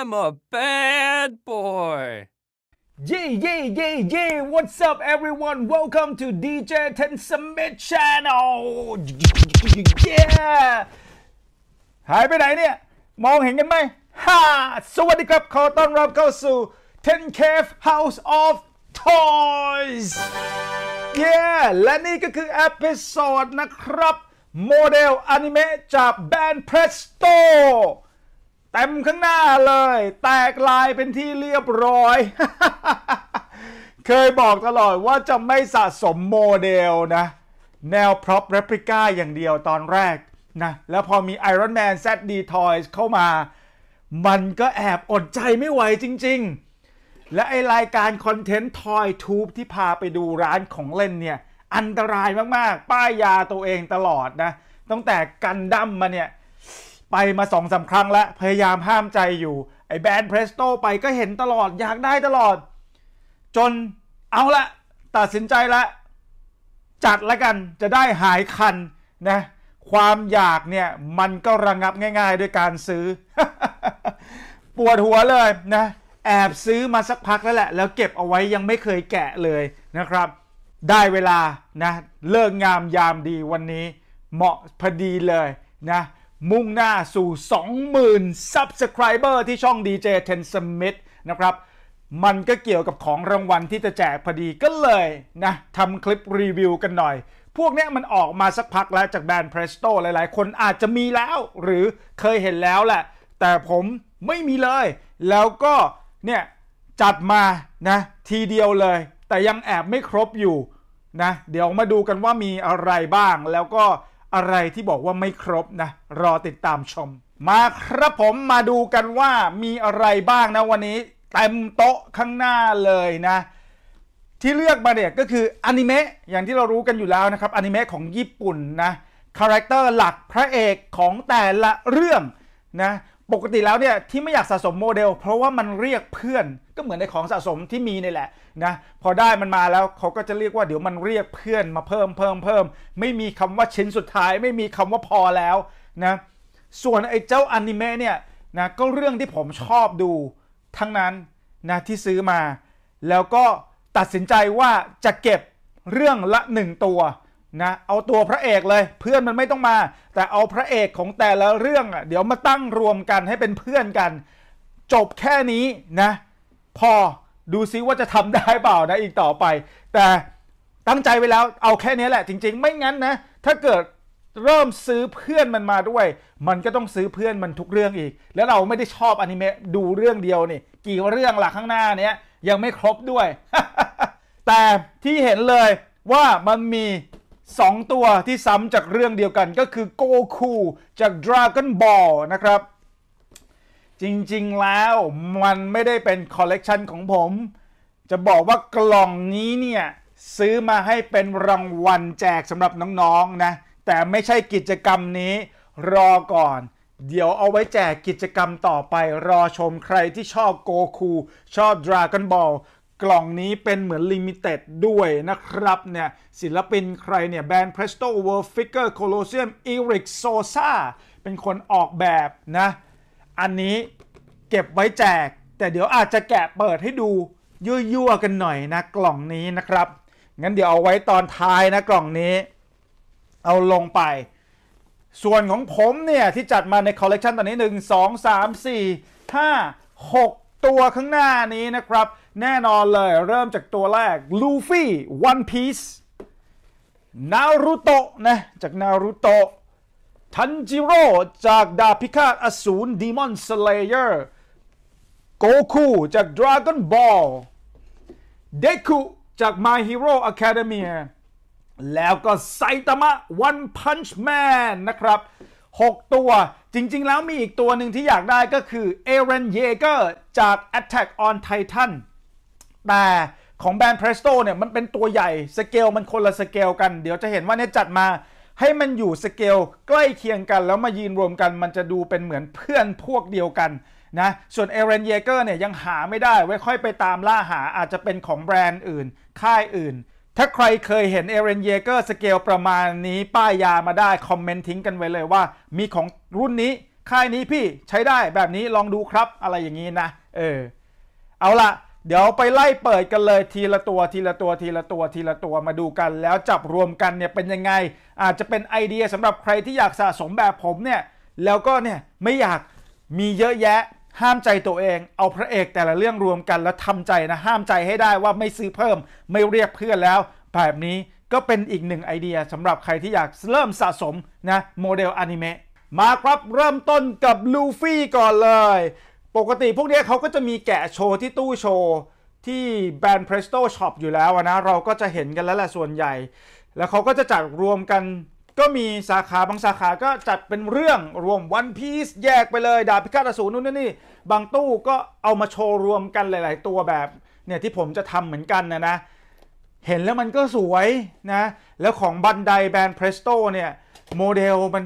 I'm a bad boy. Yeah, yeah, yeah, yeah. What's up, everyone? Welcome to DJ Ten Summit Channel. Yeah. หายไปไหนเนี่ย มองเห็นกันไหมฮ่าสวัสดีครับ ขอต้อนรับเข้าสู่ Ten Cave House of Toys Yeah และนี่ก็คืออพิโซดนะครับโมเดลอนิเมะจากแบรนด์ Presto เต็มข้างหน้าเลย แตกลายเป็นที่เรียบร้อย เคยบอกตลอดว่าจะไม่สะสมโมเดลนะ แนวพร็อพเรปริก้าอย่างเดียวตอนแรกนะแล้วพอมี Iron Man ZD Toys เข้ามา มันก็แอบอดใจไม่ไหวจริงๆ และไอรายการคอนเทนต์ทอยทูบที่พาไปดูร้านของเล่นเนี่ย อันตรายมากๆ ป้ายยาตัวเองตลอดนะตั้งแต่กันดั้มมาเนี่ยไปมาสองสาครั้งแล้วพยายามห้ามใจอยู่ไอ้แบรนด์เพรสโตไปก็เห็นตลอด อยากได้ตลอด จนเอาละ ตัดสินใจละจัดละกันจะได้หายคันนะ ความอยากเนี่ยมันก็ระงงับง่ายๆ ด้วยการซื้อ ปวดหัวเลยนะ แอบซื้อมาสักพักแล้วแหละแล้วเก็บเอาไว้ยังไม่เคยแกะเลยนะครับ ได้เวลานะเลิกงามยามดีวันนี้เหมาะพอดีเลยนะมุ่งหน้าสู่ 20,000 Subscriber ที่ช่อง DJ Ten Smith นะครับ มันก็เกี่ยวกับของรางวัลที่จะแจกพอดีก็เลยนะ ทำคลิปรีวิวกันหน่อย พวกนี้มันออกมาสักพักแล้วจากแบรนด์ Presto หลายๆ คนอาจจะมีแล้วหรือเคยเห็นแล้วแหละ แต่ผมไม่มีเลย แล้วก็เนี่ย จัดมานะทีเดียวเลย แต่ยังแอบไม่ครบอยู่นะ เดี๋ยวมาดูกันว่ามีอะไรบ้างแล้วก็อะไรที่บอกว่าไม่ครบนะ รอติดตามชม มาครับผมมาดูกันว่ามีอะไรบ้างนะ วันนี้เต็มโต๊ะข้างหน้าเลยนะ ที่เลือกมาเนี่ยก็คืออนิเมะอย่างที่เรารู้กันอยู่แล้วนะครับอนิเมะของญี่ปุ่นนะคาแรคเตอร์หลักพระเอกของแต่ละเรื่องนะปกติแล้วเนี่ยที่ไม่อยากสะสมโมเดลเพราะว่ามันเรียกเพื่อน ก็เหมือนในของสะสมที่มีนี่แหละนะพอได้มันมาแล้วเขาก็จะเรียกว่าเดี๋ยวมันเรียกเพื่อนมาเพิ่มเพิ่มเพิ่มไม่มีคำว่าชิ้นสุดท้าย ไม่มีคำว่าพอแล้วนะส่วนไอ้เจ้าอนิเมะเนี่ยนะก็เรื่องที่ผมชอบดูทั้งนั้นนะที่ซื้อมา แล้วก็ตัดสินใจว่าจะเก็บเรื่องละหนึ่งตัวนะเอาตัวพระเอกเลยเพื่อนมันไม่ต้องมา แต่เอาพระเอกของแต่ละเรื่องอ่ะเดี๋ยวมาตั้งรวมกันให้เป็นเพื่อนกัน จบแค่นี้นะ พอดูซิว่าจะทำได้เปล่านะ อีกต่อไป แต่ตั้งใจไว้แล้วเอาแค่นี้แหละจริงๆ ไม่งั้นนะ ถ้าเกิดเริ่มซื้อเพื่อนมันมาด้วย มันก็ต้องซื้อเพื่อนมันทุกเรื่องอีก แล้วเราไม่ได้ชอบอนิเมะดูเรื่องเดียวนี่กี่เรื่องหลักข้างหน้าเนี้ยยังไม่ครบด้วย แต่ที่เห็นเลยว่ามันมีสองตัวที่ซ้ำจากเรื่องเดียวกันก็คือโกคูจาก Dragon Ball นะครับ จริงๆแล้วมันไม่ได้เป็นคอลเลกชันของผม จะบอกว่ากล่องนี้เนี่ย ซื้อมาให้เป็นรางวัลแจกสำหรับน้อง ๆ นะ แต่ไม่ใช่กิจกรรมนี้ รอก่อน เดี๋ยวเอาไว้แจกกิจกรรมต่อไป รอชมใครที่ชอบโกคูชอบ Dragon Ball กล่องนี้เป็นเหมือนลิมิเต็ดด้วยนะครับเนี่ยศิลปินใครเนี่ยแบรนด์ Presto World Figure Colosseum Eric Sosa เป็นคนออกแบบนะ อันนี้เก็บไว้แจก แต่เดี๋ยวอาจจะแกะเปิดให้ดูยั่วๆกันหน่อยนะกล่องนี้นะครับ งั้นเดี๋ยวเอาไว้ตอนท้ายนะกล่องนี้ เอาลงไป ส่วนของผมเนี่ยที่จัดมาในคอลเลกชันตอนนี้ 1 2 3 4 5 6ตัวข้างหน้านี้นะครับแน่นอนเลยเริ่มจากตัวแรกลูฟี่วันพีซนารุโตะนะจากนารุโตะทันจิโร่จากดาบพิฆาตอสูรดีมอนสเลเยอร์โกคูจากดราก้อนบอลเดคุจาก My Hero Academia แล้วก็ไซตามะ One Punch Man นะครับ6 ตัวจริงๆแล้วมีอีกตัวหนึ่งที่อยากได้ก็คือเอเรนเยเกอร์จาก Attack on Titan แต่ ของแบรนด์ Presto เนี่ย มันเป็นตัวใหญ่ สเกล มัน คน ละ สเกล กันเดี๋ยวจะเห็นว่า เนี่ย จัดมา ให้มันอยู่ สเกล ใกล้เคียงกัน แล้วมายืนรวมกันมันจะดูเป็นเหมือนเพื่อนพวกเดียวกันนะส่วนเอเรนเยเกอร์เนี่ยยังหาไม่ได้ไว้ค่อยไปตามล่าหาอาจจะเป็นของแบรนด์อื่นค่ายอื่นถ้าใครเคยเห็นเอเรนเยเกอร์สเกลประมาณนี้ป้ายยามาได้คอมเมนต์ทิ้งกันไว้เลยว่า มีของรุ่นนี้ค่ายนี้พี่ใช้ได้แบบนี้ลองดูครับอะไรอย่างนี้นะ เออเอาละเดี๋ยวไปไล่เปิดกันเลยทีละตัวทีละตัวทีละตัวทีละตัวมาดูกัน แล้วจับรวมกันเนี่ยเป็นยังไง อาจจะเป็นไอเดียสำหรับใครที่อยากสะสมแบบผมเนี่ย แล้วก็เนี่ยไม่อยากมีเยอะแยะห้ามใจตัวเองเอาพระเอกแต่ละเรื่องรวมกัน แล้วทำใจนะ ห้ามใจให้ได้ว่าไม่ซื้อเพิ่มไม่เรียกเพื่อนแล้ว แบบนี้ก็เป็นอีกหนึ่งไอเดียสำหรับใครที่อยากเริ่มสะสมนะโมเดลอนิเมะมาครับเริ่มต้นกับลูฟี่ก่อนเลย ปกติพวกนี้เขาก็จะมีแกะโชว์ที่ตู้โชว์ที่แบรนด์ Presto Shop อยู่แล้วนะเราก็จะเห็นกันแล้วแหละส่วนใหญ่ แล้วเขาก็จะจัดรวมกันก็มีสาขาบางสาขาก็จัดเป็นเรื่องรวมวันพีซแยกไปเลย ดาบพิฆาตอสูรนู่นนี่ บางตู้ก็เอามาโชว์รวมกันหลาย ๆ ตัวแบบเนี่ย ที่ผมจะทำเหมือนกันนะนะ เห็นแล้วมันก็สวยนะ แล้วของบันไดแบรนด์เพรสโตเนี่ย โมเดลมัน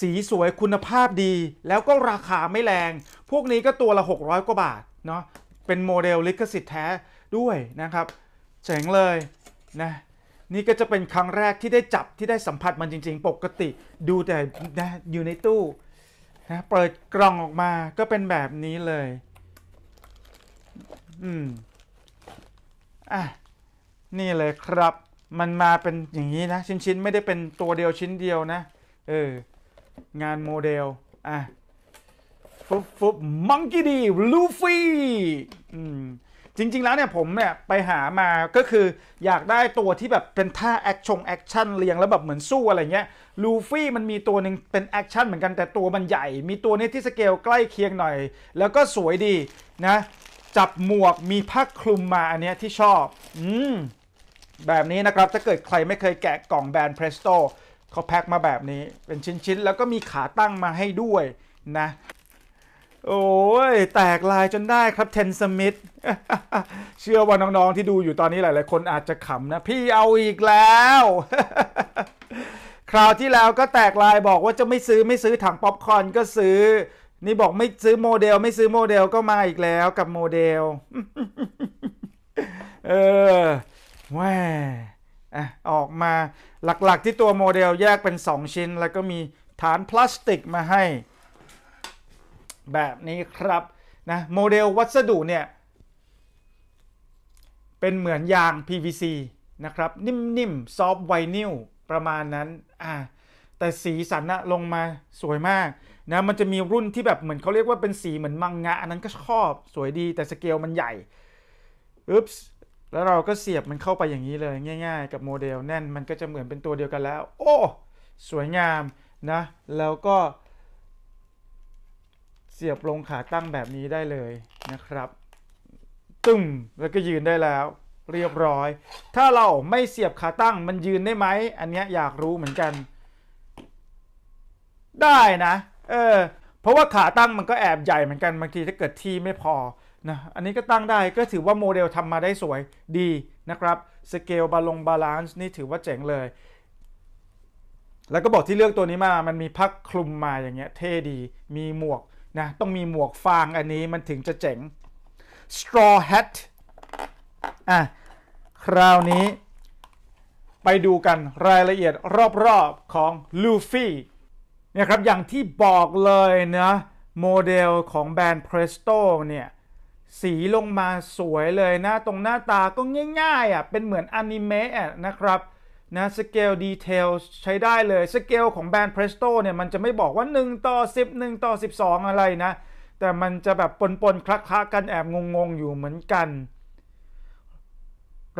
สีสวยคุณภาพดี แล้วก็ราคาไม่แรง พวกนี้ก็ตัวละ 600 กว่าบาท เนาะเป็นโมเดลลิขสิทธิ์แท้ด้วยนะครับเจ๋งเลยนะนี่ก็จะเป็นครั้งแรกที่ได้จับที่ได้สัมผัสมันจริงๆ ปกติดูแต่อยู่ในตู้นะเปิดกล่องออกมาก็เป็นแบบนี้เลยอืมอ่ะนี่เลยครับ มันมาเป็นอย่างนี้นะ ชิ้นๆ ไม่ได้เป็นตัวเดียวชิ้นเดียวนะ เออ งานโมเดลอ่ะฟุบฟุบมังกี้ดีลูฟี่อืมจริง ๆ แล้วเนี่ยผมเนี่ยไปหามาก็คืออยากได้ตัวที่แบบเป็นท่าแอคชงแอคชั่นเรียงแล้วแบบเหมือนสู้อะไรเงี้ยลูฟี่มันมีตัวหนึ่งเป็นแอคชั่นเหมือนกันแต่ตัวมันใหญ่ มีตัวนี้ที่สเกลใกล้เคียงหน่อย แล้วก็สวยดีนะ จับหมวกมีผ้าคลุมมาอันเนี้ยที่ชอบ อืม แบบนี้นะครับ ถ้าเกิดใครไม่เคยแกะกล่องแบรนด์ Presto เขาแพ็คมาแบบนี้เป็นชิ้นๆแล้วก็มีขาตั้งมาให้ด้วยนะโอ้ยแตกลายจนได้ครับเทนสมิธเชื่อว่าน้องๆ ที่ดูอยู่ตอนนี้หลายๆคนอาจจะขำนะพี่เอาอีกแล้ว คราวที่แล้วก็แตกลายบอกว่าจะไม่ซื้อไม่ซื้อถังป๊อปคอนก็ซื้อ นี่บอกไม่ซื้อโมเดล ไม่ซื้อโมเดลก็มาอีกแล้วกับโมเดลเออแหวออกมาหลักๆที่ตัวโมเดลแยกเป็น 2 ชิ้น แล้วก็มีฐานพลาสติกมาให้แบบนี้ครับนะโมเดลวัสดุเนี่ย เป็นเหมือนยาง PVC นะครับนิ่มๆ ซอฟไวนิลประมาณนั้นอ่าแต่สีสันนะลงมาสวยมากนะมันจะมีรุ่นที่แบบ เหมือนเขาเรียกว่าเป็นสีเหมือนมังงะอันนั้นก็ชอบสวยดีแต่สเกลมันใหญ่อุ๊บแล้วเราก็เสียบมันเข้าไปอย่างนี้เลยง่าย ๆ กับโมเดลแน่นมันก็จะเหมือนเป็นตัวเดียวกันแล้วโอ้สวยงามนะแล้วก็เสียบลงขาตั้งแบบนี้ได้เลยนะครับ ตึ้มแล้วก็ยืนได้แล้วเรียบร้อย ถ้าเราไม่เสียบขาตั้งมันยืนได้ไหม อันนี้อยากรู้เหมือนกันได้นะเออเพราะว่าขาตั้งมันก็แอบใหญ่เหมือนกันบางทีถ้าเกิดที่ไม่พอนะอันนี้ก็ตั้งได้ก็ถือว่าโมเดลทำมาได้สวยดีนะครับสเกลบาลงบาลานซ์นี่ถือว่าเจ๋งเลย แล้วก็บอกที่เลือกตัวนี้มามันมีพักคลุมมาอย่างเงี้ยเท่ดีมีหมวกนะต้องมีหมวกฟางอันนี้มันถึงจะเจ๋ง straw hat อ่ะคราวนี้ไปดูกันรายละเอียดรอบๆของลูฟี่เนี่ยครับอย่างที่บอกเลยนะโมเดลของแบรนด์ Presto เนี่ยสีลงมาสวยเลยนะตรงหน้าตาก็ง่ายๆอ่ะเป็นเหมือนอนิเมะนะครับนะสเกลดีเทลใช้ได้เลย สเกลของแบรนด์ Presto เนี่ยมันจะไม่บอกว่า1ต่อ10 1ต่อ12 อะไรนะ แต่มันจะแบบปนๆ คลักๆ กันแอบ งงๆอยู่เหมือนกัน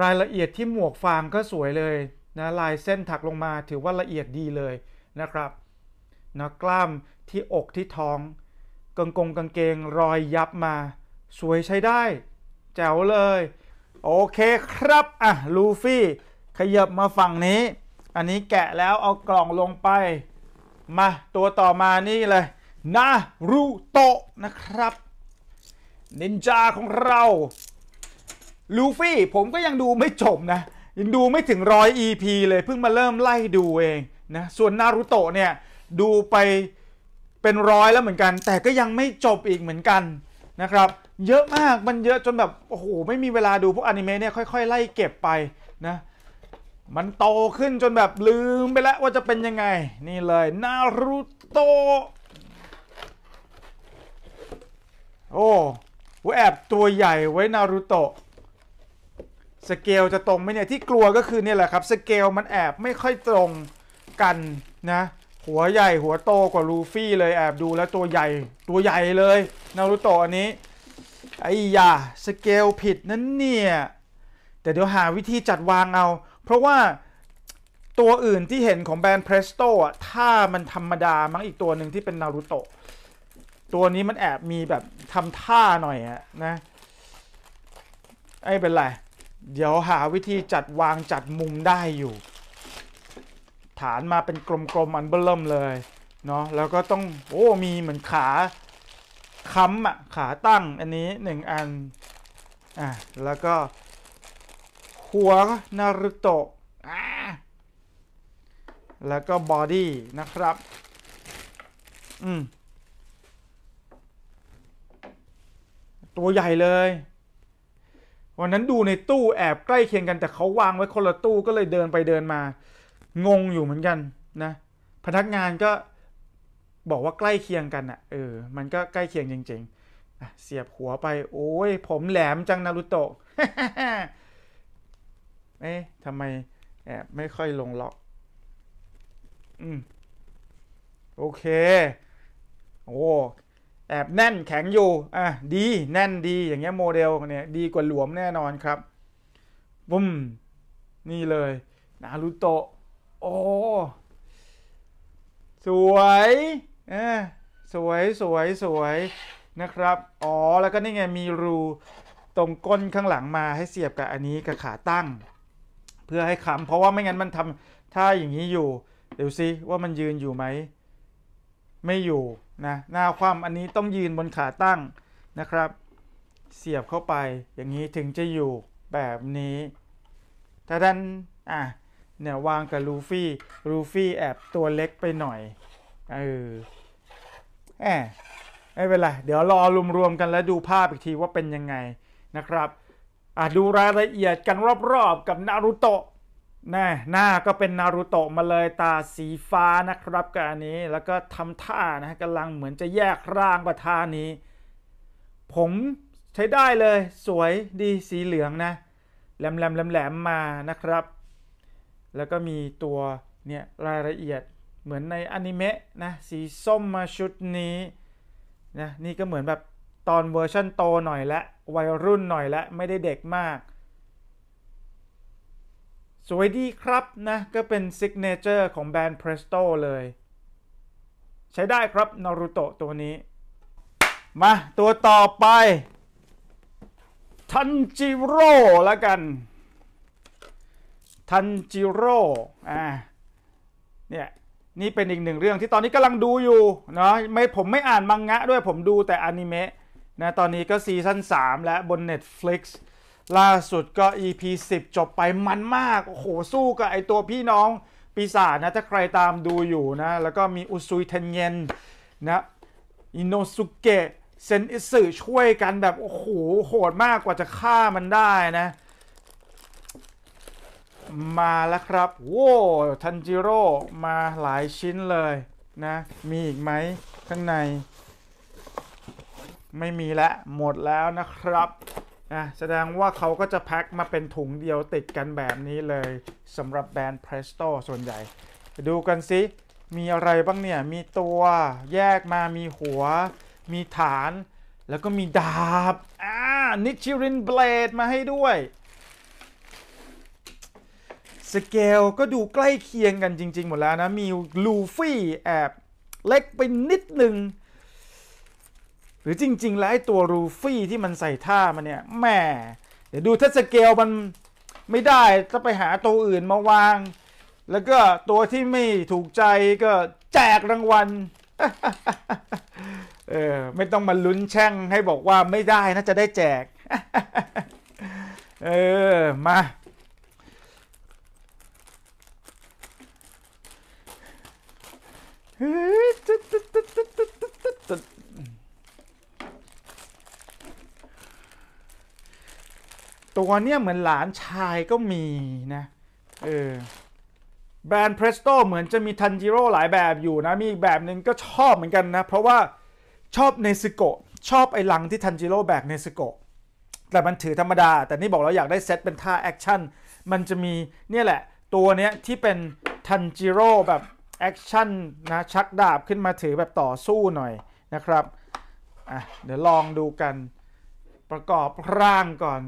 รายละเอียดที่หมวกฟางก็สวยเลยนะลายเส้นถักลงมาถือว่าละเอียดดีเลยนะครับนะกล้ามที่อกที่ท้องกางกงกางเกงรอยยับมา สวยใช้ได้ แจ๋วเลย โอเคครับอ่ะลูฟี่ขยับมาฝั่งนี้ อันนี้แกะแล้วเอากล่องลงไป มาตัวต่อมานี่เลย นารูโตะนะครับ นินจาของเรา ลูฟี่ผมก็ยังดูไม่จบนะ ยังดูไม่ถึงร้อย EP เลยเพิ่งมาเริ่มไล่ดูเองนะ ส่วนนารูโตะเนี่ยดูไปเป็นร้อยแล้วเหมือนกัน แต่ก็ยังไม่จบอีกเหมือนกันนะครับ เยอะมากมันเยอะจนแบบโอ้โหไม่มีเวลาดู พวกอนิเมะเนี่ยค่อยๆไล่เก็บไปนะมันโตขึ้นจนแบบลืมไปแล้วว่าจะเป็นยังไง นี่เลยนารูโตโอ้วแอบตัวใหญ่ไว้นารูโตะสเกลจะตรงไหมเนี่ย ที่กลัวก็คือเนี่ยแหละครับสเกลมันแอบไม่ค่อยตรงกันนะ หัวใหญ่หัวโตกว่าลูฟี่เลยแอบดูแล้วตัวใหญ่ตัวใหญ่เลยนารูโตะอันนี้ไอ้ยาสเกลผิดนั้นเนี่ยแต่เดี๋ยวหาวิธีจัดวางเอาเพราะว่าตัวอื่นที่เห็นของแบรนด์ Presto อ่ะ ถ้ามันธรรมดามั้งอีกตัวหนึ่งที่เป็นนารุโตะตัวนี้มันแอบมีแบบทำท่าหน่อยอะนะไอ้เป็นไร เดี๋ยวหาวิธีจัดวางจัดมุมได้อยู่ ฐานมาเป็นกลมๆ อันเบิ่มเลยเนาะแล้วก็ต้อง โอ้มีเหมือนขา ค้ำอะขาตั้งอันนี้หนึ่งอัน อ่ะ แล้วก็หัวนารุโตะแล้วก็บอดี้นะครับอืมตัวใหญ่เลย วันนั้นดูในตู้แอบใกล้เคียงกัน แต่เขาวางไว้คนละตู้ก็เลยเดินไปเดินมา งงอยู่เหมือนกันนะ พนักงานก็บอกว่าใกล้เคียงกันอะ่ะเออมันก็ใกล้เคียงจริงๆ เสียบหัวไป โอ้ยผมแหลมจังนารุโตะเอ๊ะ ทำไมแอบไม่ค่อยลงล็อกอืมโอเค โอ้ แอบแน่นแข็งอยู่ อ่ะ ดี แน่นดี อย่างเงี้ยโมเดลเนี่ยดีกว่าหลวมแน่นอนครับบุ้มนี่เลย นารุโตะโอ้ สวยเอ๊ะสวย สวย สวย นะครับ อ๋อ แล้วก็นี่ไงมีรูตรงก้นข้างหลังมาให้เสียบกับอันนี้กับขาตั้งเพื่อให้ค้ำเพราะว่าไม่งั้นมันทำถ้าอย่างนี้อยู่ เดี๋ยวซิว่ามันยืนอยู่ไหม ไม่อยู่นะหน้าความอันนี้ต้องยืนบนขาตั้งนะครับ เสียบเข้าไปอย่างนี้ถึงจะอยู่แบบนี้ ถ้าดันอ่ะเนี่ยวางกับลูฟี่ลูฟี่แอบตัวเล็กไปหน่อย เออแอบไม่เป็นไรเดี๋ยวรอรวมๆกันแล้วดูภาพอีกทีว่าเป็นยังไงนะครับดูรายละเอียดกันรอบๆกับนารูโตะนะหน้าก็เป็นนารูโตะมาเลยตาสีฟ้านะครับกับอันนี้ แล้วก็ทำท่านะกำลังเหมือนจะแยกร่างประธานนี้ ผมใช้ได้เลยสวยดีสีเหลืองนะ แหลมๆมแหลมๆมานะครับ แล้วก็มีตัวเนี่ยรายละเอียดเหมือนในอนิเมะนะสีส้มมาชุดนี้นะนี่ก็เหมือนแบบตอนเวอร์ชันโตหน่อยและวัยรุ่นหน่อยและไม่ได้เด็กมาก สวยดีครับนะ ก็เป็นซิกเนเจอร์ของแบรนด์ Presto เลย ใช้ได้ครับนารูโตะตัวนี้ มาตัวต่อไปทันจิโร่ละกันทันจิโร่อ่าเนี่ยนี่เป็นอีกหนึ่งเรื่องที่ตอนนี้กำลังดูอยู่เนาะไม่ผมไม่อ่านมังงะด้วยผมดูแต่อนิเมะนะตอนนี้ก็ซีซั่น3และบน Netflix ล่าสุดก็ EP 10 จบไปมันมาก โอ้โห สู้กับไอตัวพี่น้อง ปีศาจนะถ้าใครตามดูอยู่นะแล้วก็มีอุซุยเทนเยนนะอินโนสุเกะเซนอิสึช่วยกันแบบโอ้โห โหดมากกว่าจะฆ่ามันได้นะ มาแล้วครับโว้ทันจิโร่มาหลายชิ้นเลยนะมีอีกไหมข้างในไม่มีแล้วหมดแล้วนะครับนะแสดงว่าเขาก็จะแพ็คมาเป็นถุงเดียวติดกันแบบนี้เลยสำหรับแบรนด์ Presto ส่วนใหญ่ดูกันสิมีอะไรบ้างเนี่ย มีตัวแยกมามีหัว มีฐาน แล้วก็มีดาบอ่านิชิรินเบลดมาให้ด้วย สเกลก็ดูใกล้เคียงกันจริงๆหมดแล้วนะ มีลูฟี่แอบเล็กไปนิดนึงรือจริงๆแล้วไอ้ตัวรูฟี่ที่มันใส่ท่ามันเนี่ยแม่ เดี๋ยวดูถ้าสเกลมันไม่ได้ จะไปหาตัวอื่นมาวาง แล้วก็ตัวที่ไม่ถูกใจก็แจกรางวัลเออ ไม่ต้องมาลุ้นแช่งให้บอกว่าไม่ได้นะจะได้แจก เออ มาเฮ้ยตัวเนี่ยเหมือนหลานชายก็มีนะ เออแบรนด์เพรสโตเหมือนจะมีทันจิโร่หลายแบบอยู่นะ มีอีกแบบหนึ่งก็ชอบเหมือนกันนะ เพราะว่าชอบเนสโกะชอบไอ้ลังที่ทันจิโร่แบกเนสโกะแต่มันถือธรรมดา แต่นี่บอกเราอยากได้เซตเป็นท่าแอคชั่นมันจะมีเนี่ยแหละ ตัวเนี้ยที่เป็นทันจิโร่แบบแอคชั่นนะ ชักดาบขึ้นมาถือแบบต่อสู้หน่อยนะครับอ่ะเดี๋ยวลองดูกันประกอบร่างก่อน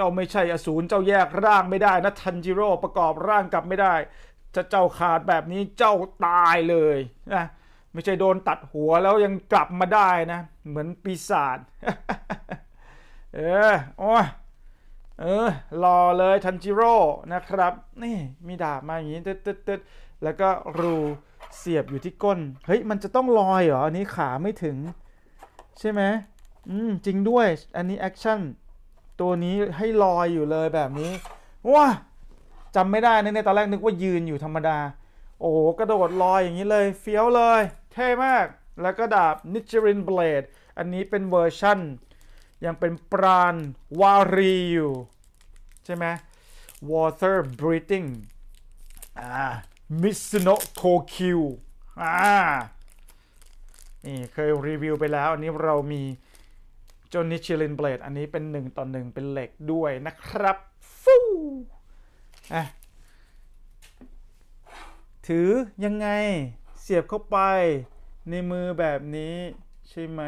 เจ้าไม่ใช่อสูร เจ้าแยกร่างไม่ได้นะ ทันจิโร่ประกอบร่างกลับไม่ได้ถ้าเจ้าขาดแบบนี้เจ้าตายเลยนะ ไม่ใช่โดนตัดหัวแล้วยังกลับมาได้นะ เหมือนปีศาจ เออโอ้เออรอเลยทันจิโร่ นะครับ นี่มีดาบมาอย่างนี้ตึ๊ดตึ๊ดตึ๊ดแล้วก็รูเสียบอยู่ที่ก้น เฮ้ย มันจะต้องลอยเหรอ อันนี้ขาไม่ถึง ใช่ไหมอืมจริงด้วย อันนี้แอคชั่นตัวนี้ให้ลอยอยู่เลยแบบนี้ว้าจำไม่ได้นในตอนแรกนึกว่ายืนอยู่ธรรมดา โอ้กระโดดลอยอย่างนี้เลยเฟี้ยวเลยเท่มากแล้วก็ดาบนิจรินเบลดอันนี้เป็นเวอร์ชั่น ยังเป็นปราณวารีอยู่ ใช่ไหม water breathing อ่ามิสโนโคคิวอ่านี่เคยรีวิวไปแล้วอันนี้เรามีจนนิชิลินเบลดอันนี้เป็น1ต่อ1เป็นเหล็กด้วยนะครับฟูอ่ะถือยังไงเสียบเข้าไปในมือแบบนี้ใช่ไหม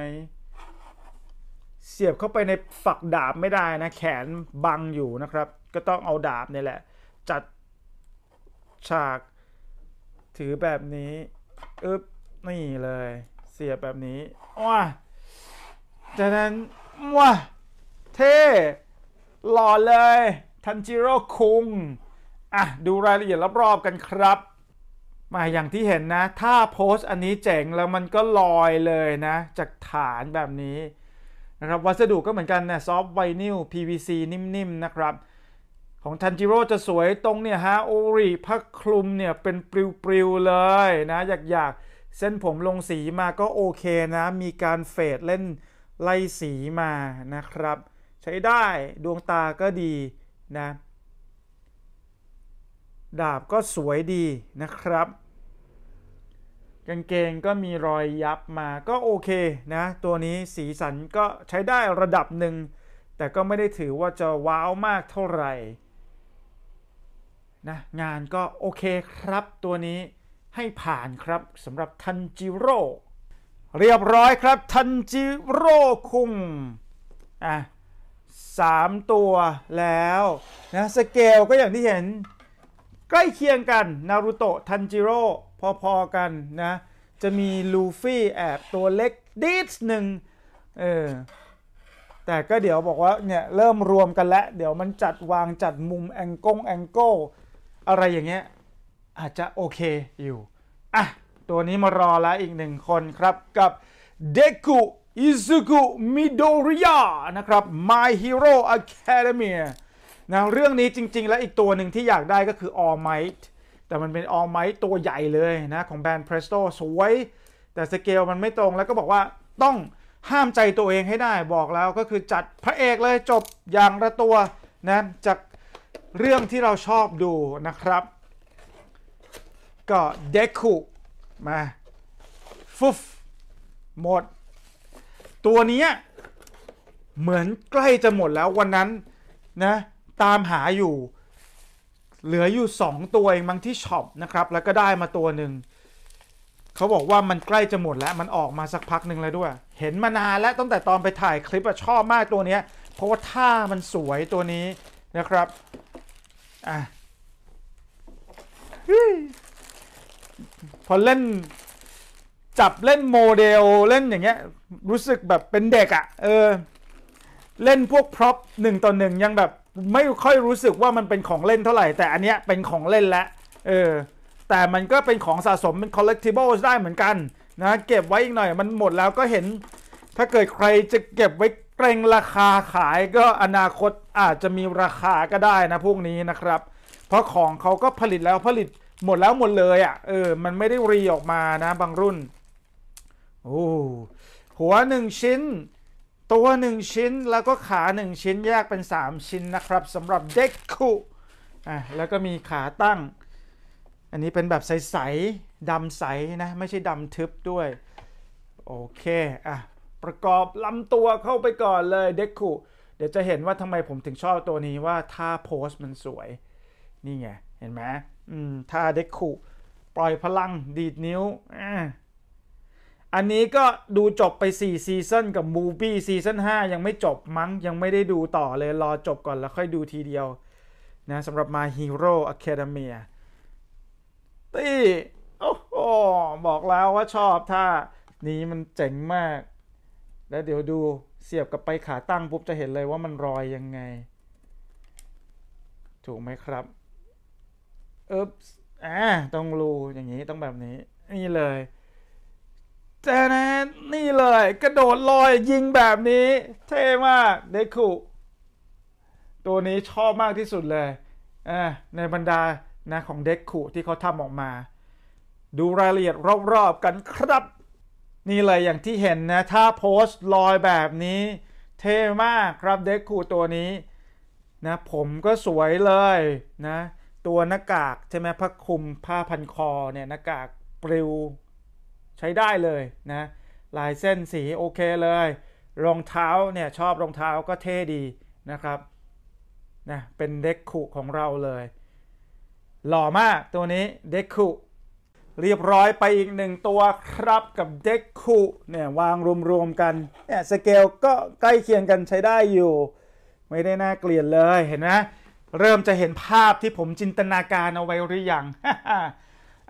เสียบเข้าไปในฝักดาบไม่ได้นะ แขนบังอยู่นะครับ ก็ต้องเอาดาบนี่แหละ จัดฉากถือแบบนี้อึ๊บนี่เลยเสียบแบบนี้อ้าจากนั้นว้าเท่หล่อเลย ทันจิโร่คุงอ่ะ ดูรายละเอียดรอบๆกันครับ มาอย่างที่เห็นนะ ถ้าโพสต์อันนี้เจ๋งแล้วมันก็ลอยเลยนะ จากฐานแบบนี้นะครับ วัสดุก็เหมือนกันนะซอฟต์ไวนิล PVC นิ่มๆนะครับ ของทันจิโร่จะสวยตรงเนี่ยฮะโอริผ้าคลุมเนี่ยเป็นปลิวๆเลยนะ อยากๆ เส้นผมลงสีมาก็โอเคนะ มีการเฟดเล่นไล่สีมานะครับ ใช้ได้ดวงตาก็ดีนะดาบก็สวยดีนะครับกางเกงก็มีรอยยับมาก็โอเคนะตัวนี้สีสันก็ใช้ได้ระดับหนึ่ง แต่ก็ไม่ได้ถือว่าจะว้าวมากเท่าไหร่นะงานก็โอเคครับตัวนี้ให้ผ่านครับสำหรับทันจิโร่เรียบร้อยครับทันจิโร่คุงอ่ะสามตัวแล้วนะสเกลก็อย่างที่เห็น ใกล้เคียงกัน นารูโตะทันจิโร่พอ ๆ กันนะจะมีลูฟี่แอบตัวเล็กดิสหนึ่งเออแต่ก็เดี๋ยวบอกว่าเนี่ยเริ่มรวมกันแล้ว เดี๋ยวมันจัดวางจัดมุมแองกงแองโกอะไรอย่างเงี้ยอาจจะโอเคอยู่อ่ะตัวนี้มารอแล้วอีกหนึ่งคนครับกับเดกุอิซุกุมิโดริยะนะครับ My Hero Academy นะเรื่องนี้จริงๆแล้วอีกตัวหนึ่งที่อยากได้ก็คือ All Might แต่มันเป็น All Might ตัวใหญ่เลยนะ ของแบรนด์ Presto สวย แต่สเกลมันไม่ตรงแล้วก็บอกว่าต้องห้ามใจตัวเองให้ได้บอกแล้วก็คือจัดพระเอกเลย จบอย่างละตัวนะ จากเรื่องที่เราชอบดูนะครับ ก็เดคุมาฟุบหมด ตัวนี้ เหมือนใกล้จะหมดแล้ววันนั้น นะ ตามหาอยู่ เหลืออยู่ 2 ตัวเองบางที่ช็อปนะครับ แล้วก็ได้มาตัวหนึ่ง เขาบอกว่ามันใกล้จะหมดแล้ว มันออกมาสักพักหนึ่งแล้วด้วย เห็นมานานแล้วตั้งแต่ตอนไปถ่ายคลิปอะชอบมากตัวนี้ เพราะว่าท่ามันสวยตัวนี้นะครับ อ่ะพอเล่นจับเล่นโมเดล เล่นอย่างเงี้ยรู้สึกแบบเป็นเด็กอะ่ะเออเล่นพวกพร็อพหนึ่งต่อหนึ่งยังแบบ ไม่ค่อยรู้สึกว่ามันเป็นของเล่นเท่าไหร่แต่อันเนี้ยเป็นของเล่นและเออแต่มันก็เป็นของสะสมเป็นคอลเลกติบ l e ได้เหมือนกันนะเก็บไว้อีกหน่อยมันหมดแล้วก็เห็น ถ้าเกิดใครจะเก็บไว้เกรงราคาขาย ก็อนาคตอาจจะมีราคาก็ได้นะพวกนี้นะครับ เพราะของเขาก็ผลิตแล้วผลิตหมดแล้วหมดเลยอ่ะเออมันไม่ได้รีออกมานะบางรุ่นโอ้หัวหนึ่งชิ้น ตัวหนึ่งชิ้นแล้วก็ขาหนึ่งชิ้นแยกเป็น 3 ชิ้นนะครับสำหรับเด็กคุอ่ะแล้วก็มีขาตั้ง อันนี้เป็นแบบใส ๆดำใสนะ ไม่ใช่ดำทึบด้วย โอเคอ่ะประกอบลำตัวเข้าไปก่อนเลยเด็กคุเดี๋ยวจะเห็นว่าทำไมผมถึงชอบตัวนี้ว่าท่าโพสมันสวยนี่ไงเห็นไหมอืม ถ้าเด็กขู่ปล่อยพลังดีดนิ้วอันนี้ก็ดูจบไป 4ซีซันกับมูบี้ซีซัน5ยังไม่จบมั้ง ยังไม่ได้ดูต่อเลยรอจบก่อนแล้วค่อยดูทีเดียว นะสำหรับม My Hero a c ค d เมี a ตี้โอ้โหบอกแล้วว่าชอบท่านี้มันเจ๋งมาก แล้วเดี๋ยวดูเสียบกับไปขาตั้งปุ๊บจะเห็นเลยว่ามันรอยยังไง ถูกไหมครับอึ๊บอ่าต้องรูอย่างนี้ต้องแบบนี้ นี่เลยเจนะนี่เลย กระโดดลอยยิงแบบนี้ เท่มากเดคุตัวนี้ชอบมากที่สุดเลยอ่าในบรรดานะของเด็กขู่ที่เขาทำออกมา ดูรายละเอียดรอบๆกันครับ นี่เลยอย่างที่เห็นนะ ถ้าโพสต์ลอยแบบนี้ เท่มากครับเด็กขู่ตัวนี้ นะ ผมก็สวยเลย นะตัวหน้ากาก ใช่ไหมผ้าคลุมผ้าพันคอเนี่ยหน้ากากปลิวใช้ได้เลยนะลายเส้นสีโอเคเลย รองเท้าเนี่ยชอบรองเท้าก็เท่ดีนะครับนะเป็นเด็กคุของเราเลย หล่อมากตัวนี้เด็กคุเรียบร้อยไปอีกหนึ่งตัวครับกับเด็กคุเนี่ยวางรวมๆกันเนี่ยสเกลก็ใกล้เคียงกันใช้ได้อยู่ ไม่ได้น่าเกลียดเลยเห็นไหมเริ่มจะเห็นภาพที่ผมจินตนาการเอาไว้หรือยัง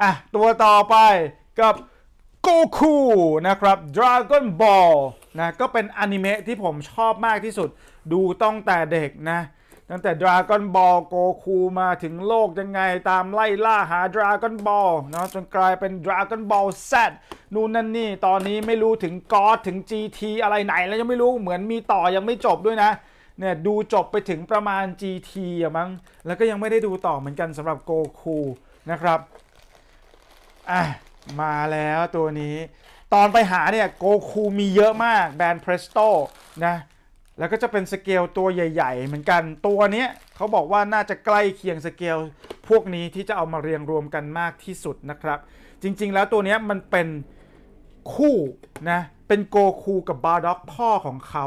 อ่ะตัวต่อไปกับโกคูนะครับ Dragon Ball นะก็เป็นอนิเมะที่ผมชอบมากที่สุดดูตั้งแต่เด็กนะ ตั้งแต่ Dragon Ball โกคูมาถึงโลกยังไงตามไล่ล่าหา Dragon Ball เนาะจนกลายเป็น Dragon Ball Z นู่นนั่นนี่ตอนนี้ไม่รู้ถึง God ถึง GT อะไรไหนแล้วยังไม่รู้เหมือนมีต่อยังไม่จบด้วยนะเนี่ยดูจบไปถึงประมาณ GT อะมั้งแล้วก็ยังไม่ได้ดูต่อเหมือนกันสำหรับโกคูนะครับอ่ะมาแล้วตัวนี้ ตอนไปหาเนี่ยโกคูมีเยอะมากแบรนด์ Presto นะ แล้วก็จะเป็นสเกลตัวใหญ่ ๆ เหมือนกันตัวนี้เขาบอกว่าน่าจะใกล้เคียงสเกลพวกนี้ที่จะเอามาเรียงรวมกันมากที่สุดนะครับ จริงๆแล้วตัวนี้มันเป็นคู่นะ เป็นโกคูกับบาร์ด็อกพ่อของเขา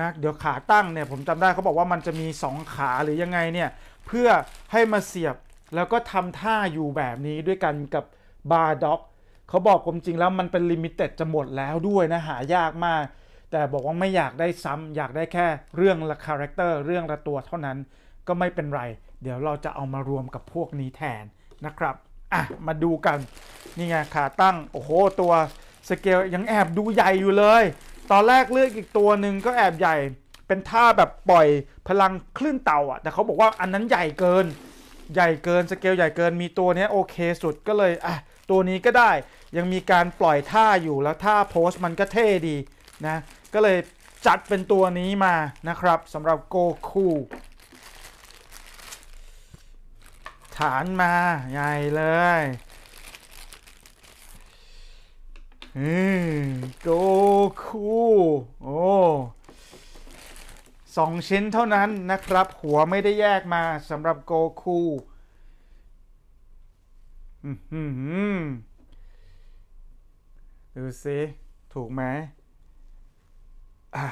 นะเดี๋ยวขาตั้งเนี่ยผมจำได้เขาบอกว่ามันจะมี 2 ขาหรือยังไงเนี่ยเพื่อให้มาเสียบแล้วก็ทำท่าอยู่แบบนี้ด้วยกันกับบาร์ด็อกเขาบอกผมจริงแล้วมันเป็นลิมิเต็ดจะหมดแล้วด้วยนะหายากมาก แต่บอกว่าไม่อยากได้ซ้ำ อยากได้แค่เรื่องละคาแรคเตอร์ เรื่องละตัวเท่านั้นก็ไม่เป็นไร เดี๋ยวเราจะเอามารวมกับพวกนี้แทนนะครับ อ่ะมาดูกัน นี่ไงขาตั้งโอ้โหตัวสเกลยังแอบดูใหญ่อยู่เลยตอนแรกเลือกอีกตัวหนึ่งก็แอบใหญ่ เป็นท่าแบบปล่อยพลังคลื่นเต่าอ่ะ แต่เขาบอกว่าอันนั้นใหญ่เกิน ใหญ่เกิน สเกลใหญ่เกิน มีตัวนี้โอเคสุดก็เลยอ่ะตัวนี้ก็ได้ ยังมีการปล่อยท่าอยู่แล้วท่าโพสมันก็เท่ดีนะ ก็เลยจัดเป็นตัวนี้มานะครับสำหรับโกคู ฐานมาใหญ่เลยโกคู โอ้สองชิ้นเท่านั้นนะครับ หัวไม่ได้แยกมาสำหรับโกคูดูสิ ถูกไหมอ่า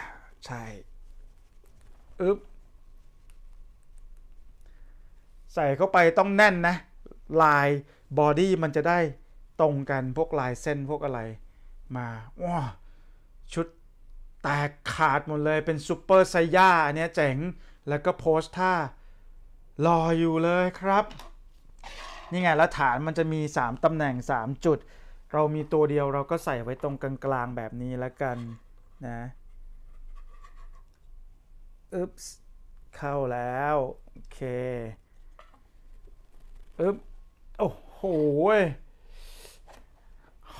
ใช่ อึ๊บ ใส่เข้าไปต้องแน่นนะ ลายบอดี้มันจะได้ตรงกันพวกลายเส้นพวกอะไรมาว้าชุดแตกขาดหมดเลยเป็นซูเปอร์ไซย่าเนี่ยเจ๋ง แล้วก็โพสท่า รออยู่เลยครับ นี่ไงแล้วฐานมันจะมี 3ตำแหน่ง 3 จุด เรามีตัวเดียวเราก็ใส่ไว้ตรงกลางๆแบบนี้แล้วกันนะอึ๊บเข้าแล้ว โอเคอึ๊บโอ้โห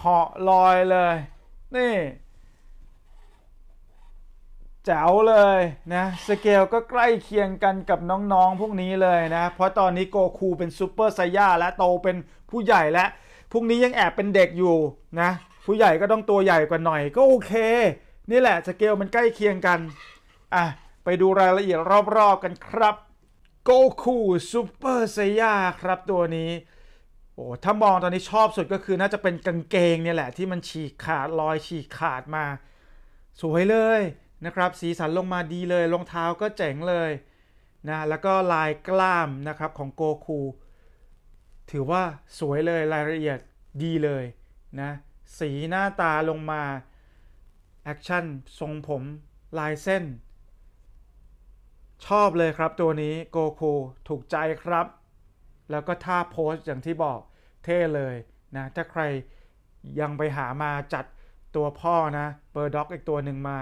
เหาะลอยเลย นี่แจ๋วเลยนะสเกลก็ใกล้เคียงกันกับน้องๆพวกนี้เลยนะ เพราะตอนนี้โกคูเป็นซูเปอร์ไซย่าและโตเป็นผู้ใหญ่แล้วพวกนี้ยังแอบเป็นเด็กอยู่นะ ผู้ใหญ่ก็ต้องตัวใหญ่กว่าหน่อยก็โอเค นี่แหละสเกลมันใกล้เคียงกันอ่ะไปดูรายละเอียดรอบๆกันครับโกคูซูเปอร์ไซย่าครับตัวนี้โอ้ ถ้ามองตอนนี้ชอบสุดก็คือน่าจะเป็นกางเกงเนี่ยแหละที่มันฉีกขาดรอยฉีกขาดมา สวยเลยนะครับ สีสันลงมาดีเลยรองเท้าก็เจ๋งเลยนะแล้วก็ลายกล้ามนะครับของโกคูถือว่าสวยเลยรายละเอียดดีเลยนะ สีหน้าตาลงมาแอคชั่นทรงผมลายเส้น ชอบเลยครับตัวนี้โกคูถูกใจครับแล้วก็ท่าโพสอย่างที่บอกเท่เลยนะ ถ้าใครยังไปหามาจัดตัวพ่อนะเบอร์ด็อก อีกตัวหนึ่งมา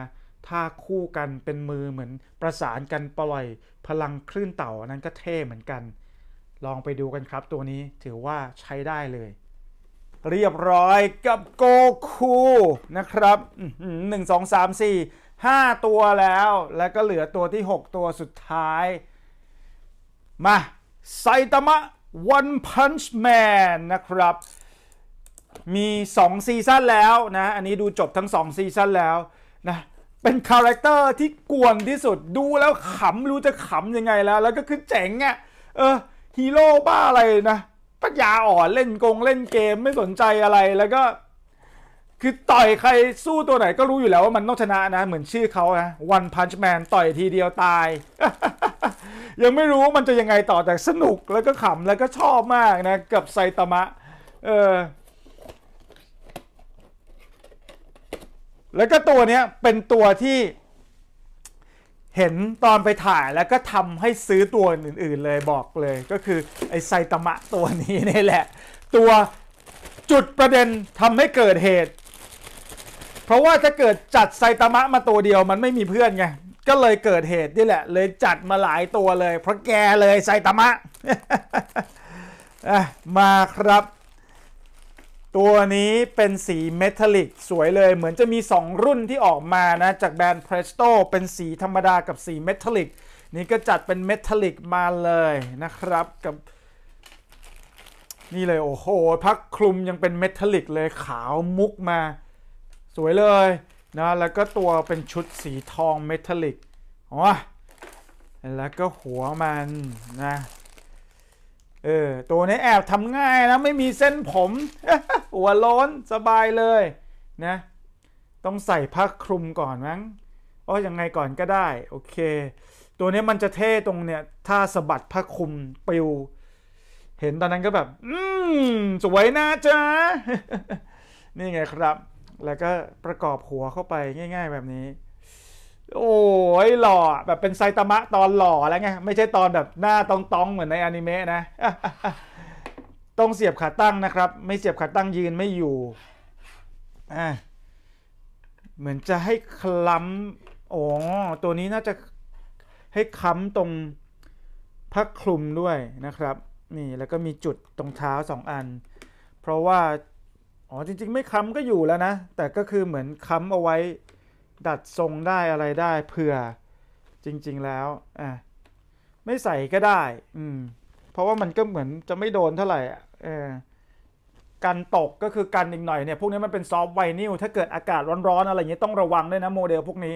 ท่าคู่กันเป็นมือเหมือนประสานกันปล่อยพลังคลื่นเต่านั้นก็เท่เหมือนกัน ลองไปดูกันครับตัวนี้ถือว่าใช้ได้เลย เรียบร้อยกับโกคูนะครับหนึ่งสองสามี่ห้าตัวแล้ว แล้วก็เหลือตัวที่ 6 ตัวสุดท้าย มา ไซตามะ One Punch Man นะครับ มี2ซีซั่นแล้วนะ อันนี้ดูจบทั้ง2ซีซั่นแล้วนะ เป็นคาแรคเตอร์ที่กวนที่สุดดูแล้วขำรู้จะขำยังไงแล้ว แล้วก็คือเจ๋งอะ่ะเออฮีโร่บ้าอะไรนะปัญญาอ่อนเล่นกง เล่นเกมไม่สนใจอะไรแล้วก็คือต่อยใครสู้ตัวไหนก็รู้อยู่แล้วว่ามันต้องชนะนะ เหมือนชื่อเขานะวันพันช์แมนต่อยทีเดียวตาย ยังไม่รู้ว่ามันจะยังไงต่อแต่สนุกแล้วก็ขำแล้วก็ชอบมากนะ กับไซตามะเออแล้วก็ตัวเนี้ยเป็นตัวที่ เห็นตอนไปถ่ายแล้วก็ทำให้ซื้อตัวอื่นๆเลยบอกเลยก็คือไอไซตามะตัวนี้นี่แหละ ตัวจุดประเด็นทำให้เกิดเหตุเพราะว่าถ้าเกิดจัดไซตามะมาตัวเดียวมันไม่มีเพื่อนไง ก็เลยเกิดเหตุนี่แหละเลยจัดมาหลายตัวเลยเพราะแกเลยไซตามะมาครับ ตัวนี้เป็นสีเมทัลลิก สวยเลย เหมือนจะมี 2 รุ่นที่ออกมานะ จากแบรนด์ Presto เป็นสีธรรมดากับสีเมทัลลิก นี่ก็จัดเป็นเมทัลลิกมาเลยนะครับกับนี่เลยโอ้โห พักคลุมยังเป็นเมทัลลิกเลยขาวมุกมาสวยเลยนะแล้วก็ตัวเป็นชุดสีทองเมทัลลิกอ๋อแล้วก็หัวมันนะ เออตัวนี้แอบทำง่ายนะไม่มีเส้นผม หัวล้นสบายเลย นะ ต้องใส่ผ้าคลุมก่อนมั้งอ๋อยังไงก่อนก็ได้โอเค ตัวนี้มันจะเท่ตรงเนี่ย ถ้าสะบัดผ้าคลุมปิว เห็นตอนนั้นก็แบบ อืมสวยนะจ๊ะ นี่ไงครับแล้วก็ประกอบหัวเข้าไปง่ายๆแบบนี้ โอ้ยหล่อแบบเป็นไซตามะตอนหล่อแล้วไงไม่ใช่ตอนแบบหน้าตองๆ เหมือนในอนิเมะนะต้องเสียบขาตั้งนะครับ ไม่เสียบขาตั้งยืนไม่อยู่เหมือนจะให้คล้ำโอ้ตัวนี้น่าจะให้ค้ำตรงผ้าคลุมด้วยนะครับ นี่แล้วก็มีจุดตรงเท้าสองอัน เพราะว่าอ๋อจริงๆไม่ค้ำก็อยู่แล้วนะ แต่ก็คือเหมือนค้ำเอาไว้ดัดทรงได้อะไรได้เผื่อจริงๆแล้วอ่ะไม่ใส่ก็ได้อืมเพราะว่ามันก็เหมือนจะไม่โดนเท่าไหร่เออกันตกก็คือกันอีกหน่อยเนี่ยพวกนี้มันเป็นซอฟต์ไวนิลถ้าเกิดอากาศร้อนๆอะไรอย่เงี้ยต้องระวังด้วยนะโมเดลพวกนี้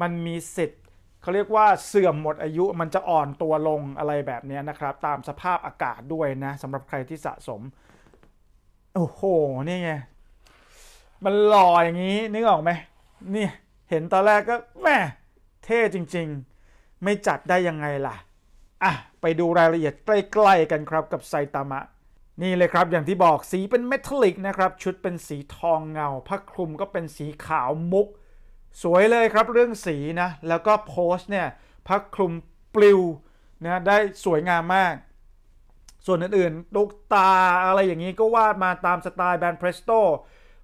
มันมีสิทธิ์เขาเรียกว่าเสื่อมหมดอายุมันจะอ่อนตัวลงอะไรแบบนี้นะครับ ตามสภาพอากาศด้วยนะสำหรับใครที่สะสมโอ้โห นี่ไง มันหล่ออย่างนี้นึกออกไหม นี่เห็นตอนแรกก็แม่เท่จริงๆ ไม่จัดได้ยังไงล่ะอ่ะ ไปดูรายละเอียดใกล้ ๆกันครับกับไซตามะ นี่เลยครับอย่างที่บอกสีเป็นเมทัลลิกนะครับ ชุดเป็นสีทองเงาผ้าคลุมก็เป็นสีขาวมุก สวยเลยครับเรื่องสีนะแล้วก็โพสเนี่ยผ้าคลุมปลิวนะได้สวยงามมากส่วนอื่นๆลูกตาอะไรอย่างนี้ก็วาดมาตามสไตล์แบรนด์เพรสโต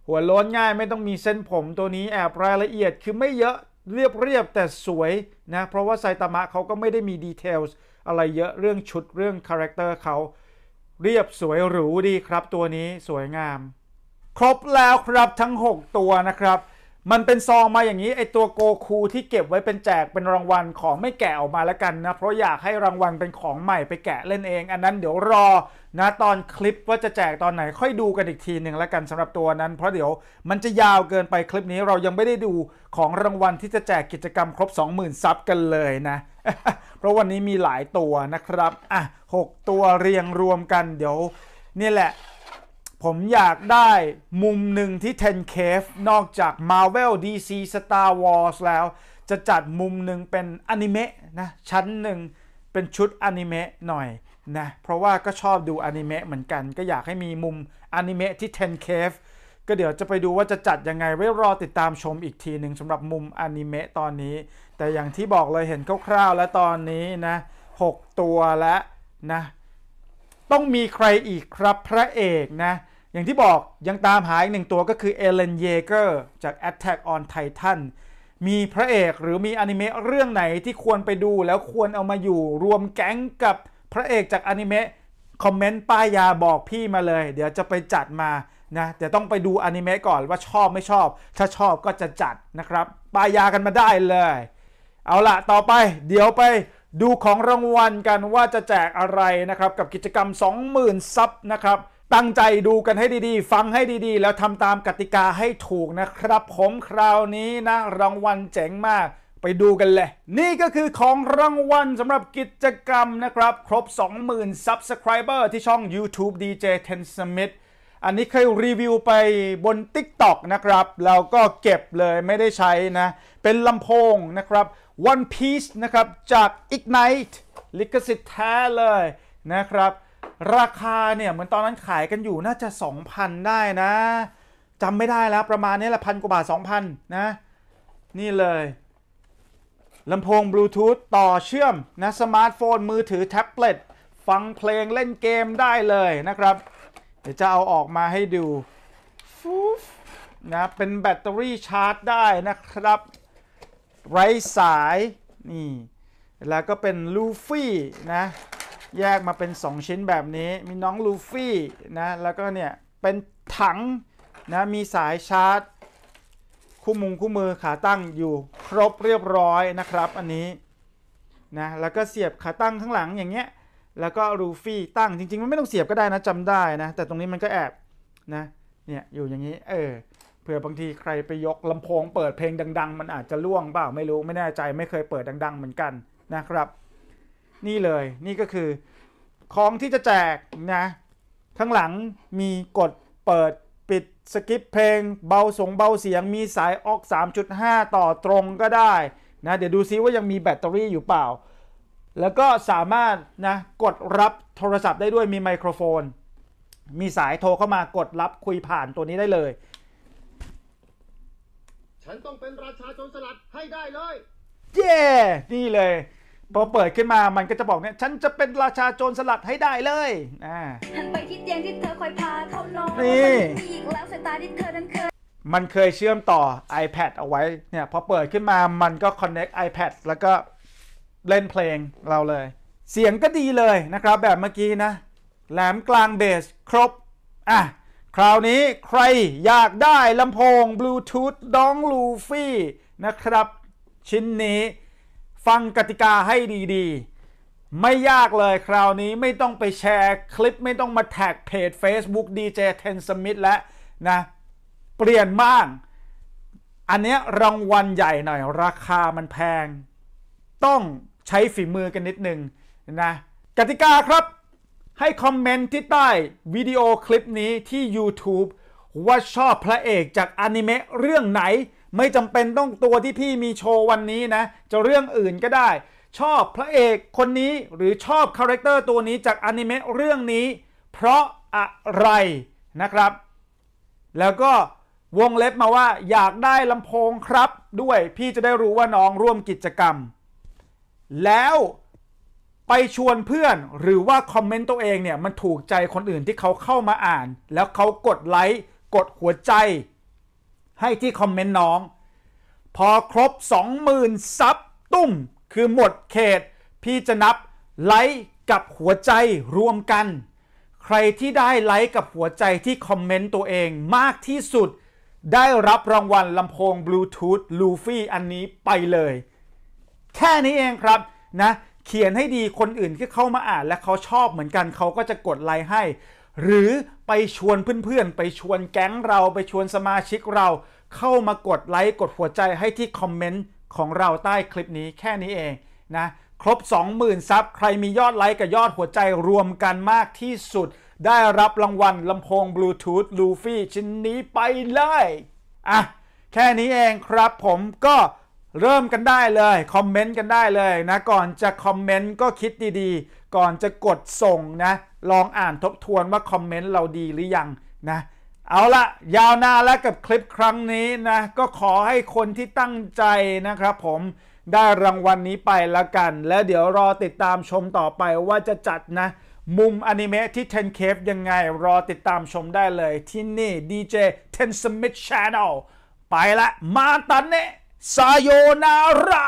หัวล้นง่ายไม่ต้องมีเส้นผมตัวนี้แอบรายละเอียดคือไม่เยอะเรียบเรียบแต่สวยนะเพราะว่าไซตามะเขาก็ไม่ได้มีดีเทลอะไรเยอะเรื่องชุดเรื่องคาแรคเตอร์เขาเรียบสวยหรูดีครับตัวนี้สวยงาม ครบแล้วครับทั้ง 6 ตัวนะครับมันเป็นซองมาอย่างนี้ไอตัวโกคูที่เก็บไว้เป็นแจกเป็นรางวัลของไม่แกะออกมาแล้วกันนะ เพราะอยากให้รางวัลเป็นของใหม่ไปแกะเล่นเอง อันนั้นเดี๋ยวรอนะตอนคลิปว่าจะแจกตอนไหนค่อยดูกันอีกทีหนึ่งแล้วกันสำหรับตัวนั้นเพราะเดี๋ยวมันจะยาวเกินไปคลิปนี้เรายังไม่ได้ดูของรางวัลที่จะแจกกิจกรรมครบ20,000ซับกันเลยนะเพราะวันนี้มีหลายตัวนะครับอ่ะ6 ตัวเรียงรวมกันเดี๋ยวนี่แหละผมอยากได้มุมหนึ่งที่1 0 Cave นอกจาก Marvel DC Star Wars แล้ว จะจัดมุมหนึ่งเป็นอนิเมะนะ ชั้นหนึ่งเป็นชุดอนิเมะหน่อยนะ เพราะว่าก็ชอบดูอนิเมะเหมือนกัน ก็อยากให้มีมุมอนิเมะที่ 1 0 Cave ก็เดี๋ยวจะไปดูว่าจะจัดยังไง ไว้รอติดตามชมอีกทีหนึ่งสำหรับมุมอนิเมะตอนนี้ แต่อย่างที่บอกเลยเห็นคร่าวๆแล้วตอนนี้นะ 6 ตัวแล้วนะ ต้องมีใครอีกครับพระเอกนะอย่างที่บอกยังตามหาอีกหนึ่งตัวก็คือเอเลนเยเกอร์จาก Attack on Titan มีพระเอกหรือมีอนิเมะเรื่องไหนที่ควรไปดูแล้วควรเอามาอยู่ รวมแก๊งกับพระเอกจากอนิเมะคอมเมนต์ป้ายยาบอกพี่มาเลยเดี๋ยวจะไปจัดมานะแต่ต้องไปดูอนิเมะก่อนว่าชอบไม่ชอบ ถ้าชอบก็จะจัดนะครับป้ายยากันมาได้เลย เอาละต่อไปเดี๋ยวไปดูของรางวัลกันว่าจะแจกอะไรนะครับ กับกิจกรรม 20,000ซับนะครับตั้งใจดูกันให้ดีๆ ฟังให้ดีๆ แล้วทำตามกติกาให้ถูกนะครับ ผมคราวนี้นะรางวัลเจ๋งมากไปดูกันเลย นี่ก็คือของรางวัลสำหรับกิจกรรมนะครับ ครบ 20,000 Subscriber ที่ช่อง YouTube DJ Ten Smith อันนี้เคยรีวิวไปบน TikTok นะครับเราก็เก็บเลยไม่ได้ใช้นะ เป็นลำโพงนะครับ One Piece นะครับจาก Ignite ลิขสิทธิ์แท้เลยนะครับราคาเนี่ยเหมือนตอนนั้นขายกันอยู่น่าจะ 2,000 ได้นะจำไม่ได้แล้วประมาณนี้ละพันกว่าบาท2,000นะนี่เลยลำโพงบลูทูธต่อเชื่อมนะสมาร์ทโฟนมือถือแท็บเล็ตฟังเพลงเล่นเกมได้เลยนะครับ เดี๋ยวจะเอาออกมาให้ดูฟูนะเป็นแบตเตอรี่ชาร์จได้นะครับ ไร้สายนี่ แล้วก็เป็นลูฟี่นะแยกมาเป็น 2 ชิ้นแบบนี้มีน้องลูฟี่นะ แล้วก็เนี่ยเป็นถังนะ มีสายชาร์จคู่มุงคู่มือขาตั้งอยู่ครบเรียบร้อยนะครับอันนี้นะแล้วก็เสียบขาตั้งข้างหลังอย่างเงี้ย แล้วก็ลูฟี่ตั้งจริงๆมันไม่ต้องเสียบก็ได้นะจำได้นะ แต่ตรงนี้มันก็แอบนะ เนี่ยอยู่อย่างนี้เออเผื่อบางทีใครไปยกลำโพง เปิดเพลงดัง ๆ มันอาจจะล่วงเปล่าไม่รู้ไม่แน่ใจไม่เคยเปิดดัง ๆ เหมือนกันนะครับนี่เลย นี่ก็คือของที่จะแจกนะข้างหลังมีกดเปิดปิดสกิปเพลงเบาสงเบาเสียง มีสายออก 3.5 ต่อตรงก็ได้นะ เดี๋ยวดูซิว่ายังมีแบตเตอรี่อยู่เปล่า แล้วก็สามารถนะกดรับโทรศัพท์ได้ด้วยมีไมโครโฟน มีสายโทรเข้ามากดรับคุยผ่านตัวนี้ได้เลย ฉันต้องเป็นราชาชนสลัดให้ได้เลย เย้นี่เลยพอเปิดขึ้นมามันก็จะบอกเนี่ย ฉันจะเป็นราชาโจรสลัดให้ได้เลยอ่านไปที่เตียงที่เธอคอยพาเขานอนนี่อีกแล้วสายตาที่เธอนั้นเคยมันเคยเชื่อมต่อ iPad เอาไว้ เนี่ย พอเปิดขึ้นมามันก็ connect iPad แล้วก็เล่นเพลงเราเลย เสียงก็ดีเลยนะครับ แบบเมื่อกี้นะ แหลมกลางเบสครบ อ่ะ คราวนี้ใครอยากได้ลำโพงบลูทูธดองลูฟี่ นะครับ ชิ้นนี้ฟังกติกาให้ดีๆ ไม่ยากเลยคราวนี้ไม่ต้องไปแชร์คลิปไม่ต้องมาแท็กเพจ Facebook DJ Ten Smith และนะเปลี่ยนบ้างอันนี้รางวัลใหญ่หน่อย ราคามันแพง ต้องใช้ฝีมือกันนิดนึงนะกติกาครับให้คอมเมนต์ที่ใต้วิดีโอคลิปนี้ที่ YouTube ว่าชอบพระเอกจากอนิเมะเรื่องไหนไม่จำเป็นต้องตัวที่พี่มีโชว์วันนี้นะจะเรื่องอื่นก็ได้ ชอบพระเอกคนนี้หรือชอบคาแรคเตอร์ตัวนี้จากอนิเมะเรื่องนี้ เพราะอะไรนะครับ แล้วก็วงเล็บมาว่าอยากได้ลำโพงครับด้วยพี่จะได้รู้ว่าน้องร่วมกิจกรรม แล้วไปชวนเพื่อนหรือว่าคอมเมนต์ตัวเองเนี่ย มันถูกใจคนอื่นที่เขาเข้ามาอ่าน แล้วเขากดไลค์กดหัวใจให้ที่คอมเมนต์น้อง พอครบ 20,000 ซับตุ้มคือหมดเขต พี่จะนับไลค์กับหัวใจรวมกัน ใครที่ได้ไลค์กับหัวใจที่คอมเมนต์ตัวเองมากที่สุดได้รับรางวัลลำโพงบลูทูธลูฟี่อันนี้ไปเลย แค่นี้เองครับนะ เขียนให้ดีคนอื่นที่เข้ามาอ่านและเขาชอบเหมือนกันเขาก็จะกดไลค์ให้หรือไปชวนเพื่อนๆ ไปชวนแก๊งเราไปชวนสมาชิกเรา เข้ามากดไลค์กดหัวใจให้ที่คอมเมนต์ของเราใต้คลิปนี้แค่นี้เองนะ ครบ 20,000ซับใครมียอดไลค์กับยอดหัวใจรวมกันมากที่สุด ได้รับรางวัลลำโพงบลูทูธลูฟี่ ชิ้นนี้ไปเลยอ่ะแค่นี้เองครับผมก็เริ่มกันได้เลย คอมเมนต์กันได้เลยนะก่อนจะคอมเมนต์ก็คิดดีๆก่อนจะกดส่งนะ ลองอ่านทบทวนว่าคอมเมนต์เราดีหรือยังนะ เอาละยาวนานแล้วกับคลิปครั้งนี้นะ ก็ขอให้คนที่ตั้งใจนะครับผมได้รางวัลนนี้ไปละกัน แล้วเดี๋ยวรอติดตามชมต่อไปว่าจะจัดนะ มุมอนิเมะที่ 10 c a v ยังไง รอติดตามชมได้เลยที่นี่ DJ เ0 Smith Channel ไปละมาตันเนสายโยนาระ